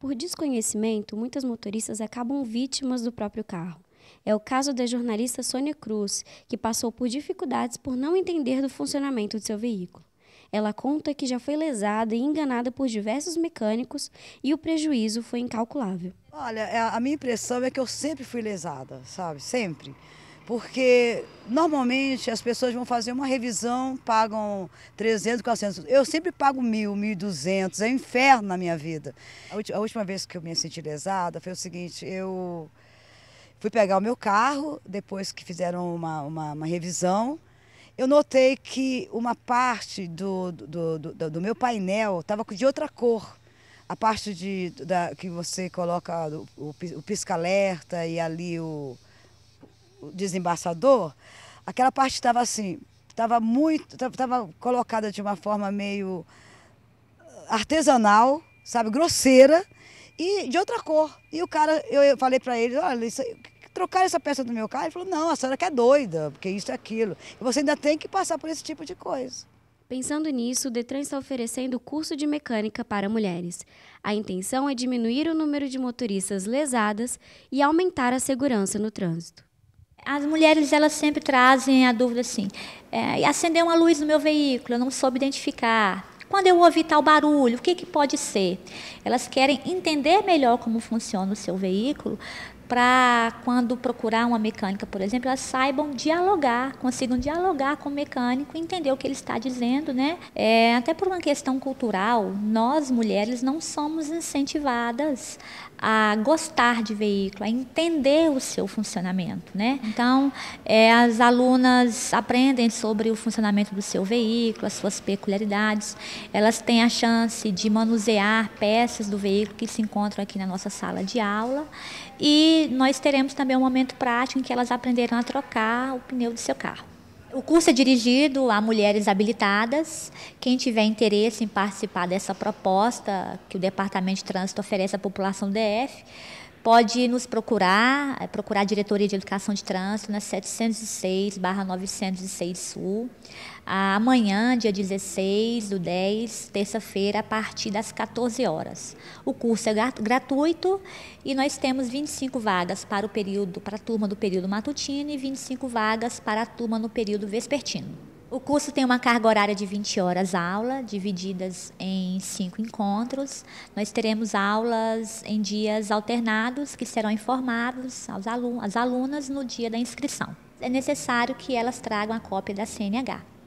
Por desconhecimento, muitas motoristas acabam vítimas do próprio carro. É o caso da jornalista Sônia Cruz, que passou por dificuldades por não entender do funcionamento do seu veículo. Ela conta que já foi lesada e enganada por diversos mecânicos e o prejuízo foi incalculável. Olha, é, a minha impressão é que eu sempre fui lesada, sabe? Sempre porque normalmente as pessoas vão fazer uma revisão, pagam 300, 400. Eu sempre pago mil, 1.200, é um inferno na minha vida. A última vez que eu me senti lesada foi o seguinte, eu fui pegar o meu carro, depois que fizeram uma, uma, uma revisão, eu notei que uma parte do, do, do, do meu painel estava de outra cor. A parte de, da, que você coloca o, o pisca-alerta e ali o, desembaçador, aquela parte estava assim, estava muito, estava colocada de uma forma meio eh, artesanal, sabe, grosseira e de outra cor. E o cara, eu, eu falei para ele, olha, isso, trocar essa peça do meu carro, ele falou: "Não, a senhora que é doida, porque isso é aquilo. E você ainda tem que passar por esse tipo de coisa." Pensando nisso, o Detran está oferecendo curso de mecânica para mulheres. A intenção é diminuir o número de motoristas lesadas e aumentar a segurança no trânsito. As mulheres elas sempre trazem a dúvida assim: é, acendeu uma luz no meu veículo, eu não soube identificar. Quando eu ouvi tal barulho, o que, que pode ser? Elas querem entender melhor como funciona o seu veículo para quando procurar uma mecânica, por exemplo, elas saibam dialogar, consigam dialogar com o mecânico, entender o que ele está dizendo, né? É, até por uma questão cultural, nós mulheres não somos incentivadas a gostar de veículo, a entender o seu funcionamento, né? Então, é, as alunas aprendem sobre o funcionamento do seu veículo, as suas peculiaridades. Elas têm a chance de manusear peças do veículo que se encontram aqui na nossa sala de aula e e nós teremos também um momento prático em que elas aprenderão a trocar o pneu do seu carro. O curso é dirigido a mulheres habilitadas. Quem tiver interesse em participar dessa proposta que o Departamento de Trânsito oferece à população DF, Pode nos procurar, é, procurar a Diretoria de Educação de Trânsito na né, 706-906 Sul. Amanhã, dia 16 do 10, terça-feira, a partir das 14 horas. O curso é gratuito e nós temos 25 vagas para, o período, para a turma do período matutino e 25 vagas para a turma no período vespertino. O curso tem uma carga horária de 20 horas aula, divididas em cinco encontros. Nós teremos aulas em dias alternados, que serão informados aos alun às alunas no dia da inscrição. É necessário que elas tragam a cópia da CNH.